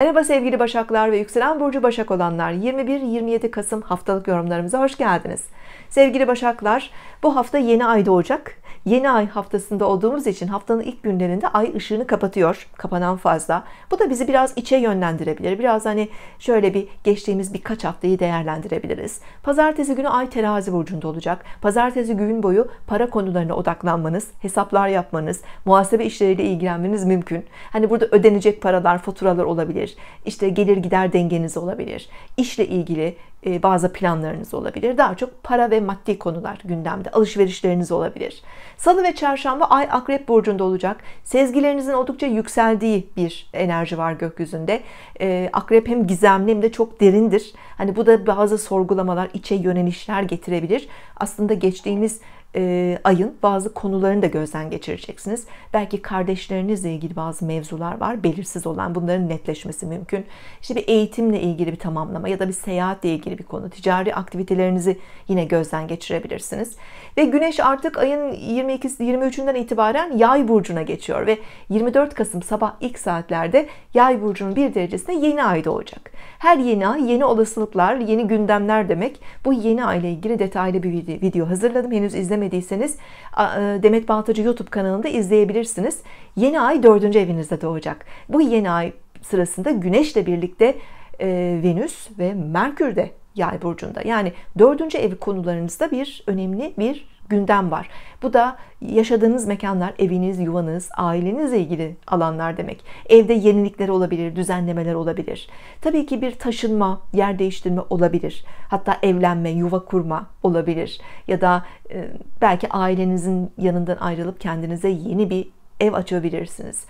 Merhaba sevgili Başaklar ve Yükselen Burcu Başak olanlar 21-27 Kasım haftalık yorumlarımıza hoş geldiniz. Sevgili Başaklar bu hafta yeni ay doğacak yeni ay haftasında olduğumuz için haftanın ilk günlerinde ay ışığını kapatıyor. Kapanan fazla. Bu da bizi biraz içe yönlendirebilir. Biraz hani şöyle bir geçtiğimiz birkaç haftayı değerlendirebiliriz. Pazartesi günü ay terazi burcunda olacak. Pazartesi gün boyu para konularına odaklanmanız, hesaplar yapmanız, muhasebe işleriyle ilgilenmeniz mümkün. Hani burada ödenecek paralar, faturalar olabilir. İşte gelir gider dengeniz olabilir. İşle ilgili e, bazı planlarınız olabilir. Daha çok para ve maddi konular gündemde. Alışverişleriniz olabilir. Salı ve çarşamba ay akrep burcunda olacak. Sezgilerinizin oldukça yükseldiği bir enerji var gökyüzünde. E, akrep hem gizemli hem de çok derindir. Hani bu da bazı sorgulamalar, içe yönelişler getirebilir. Aslında geçtiğimiz e, ayın bazı konularını da gözden geçireceksiniz. Belki kardeşlerinizle ilgili bazı mevzular var, belirsiz olan bunların netleşmesi mümkün. İşte bir eğitimle ilgili bir tamamlama ya da bir seyahatle ilgili bir konu, ticari aktivitelerinizi yine gözden geçirebilirsiniz. Ve Güneş artık ayın 22 23'ünden itibaren Yay burcuna geçiyor ve 24 Kasım sabah ilk saatlerde Yay burcunun bir derecesinde yeni ay doğacak. Her yeni ay yeni olasılıklar, yeni gündemler demek. Bu yeni ay ile ilgili detaylı bir video hazırladım. Henüz izlemedim izlemediyseniz e, Demet Baltacı YouTube kanalında izleyebilirsiniz. Yeni ay dördüncü evinizde doğacak. Bu yeni ay sırasında Güneş'le birlikte e, Venüs ve Merkür de Yay burcunda. Yani dördüncü ev konularınızda bir önemli bir gündem var. Bu da yaşadığınız mekanlar, eviniz, yuvanız, ailenizle ilgili alanlar demek. Evde yenilikler olabilir, düzenlemeler olabilir. Tabii ki bir taşınma, yer değiştirme olabilir. Hatta evlenme, yuva kurma olabilir. Ya da e, belki ailenizin yanından ayrılıp kendinize yeni bir ev açabilirsiniz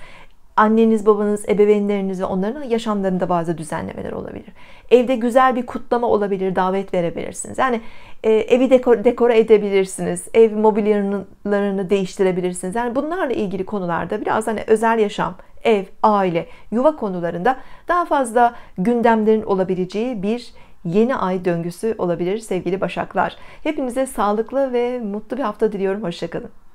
anneniz, babanız, ebeveynleriniz ve onların yaşamlarında bazı düzenlemeler olabilir. Evde güzel bir kutlama olabilir, davet verebilirsiniz. Yani e, evi dekor, dekore edebilirsiniz, ev mobilyalarını değiştirebilirsiniz. Yani bunlarla ilgili konularda biraz hani özel yaşam, ev, aile, yuva konularında daha fazla gündemlerin olabileceği bir yeni ay döngüsü olabilir sevgili başaklar. Hepinize sağlıklı ve mutlu bir hafta diliyorum. Hoşçakalın.